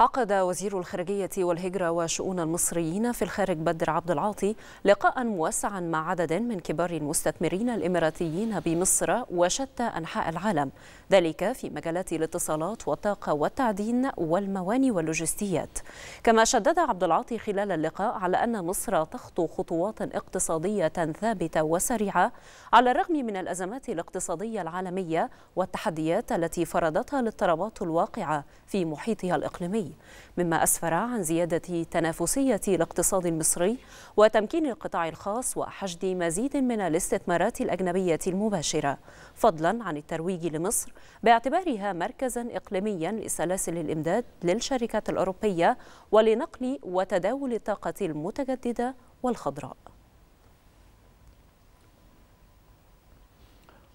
عقد وزير الخارجية والهجرة وشؤون المصريين في الخارج بدر عبد العاطي لقاء موسعا مع عدد من كبار المستثمرين الإماراتيين بمصر وشتى أنحاء العالم ذلك في مجالات الاتصالات والطاقة والتعدين والمواني واللوجستيات كما شدد عبد العاطي خلال اللقاء على أن مصر تخطو خطوات اقتصادية ثابتة وسريعة على الرغم من الأزمات الاقتصادية العالمية والتحديات التي فرضتها الاضطرابات الواقعة في محيطها الإقليمي الدولي مما أسفر عن زيادة تنافسية الاقتصاد المصري وتمكين القطاع الخاص وحشد مزيد من الاستثمارات الأجنبية المباشرة فضلا عن الترويج لمصر باعتبارها مركزا إقليميا لسلاسل الإمداد للشركات الأوروبية ولنقل وتداول الطاقة المتجددة والخضراء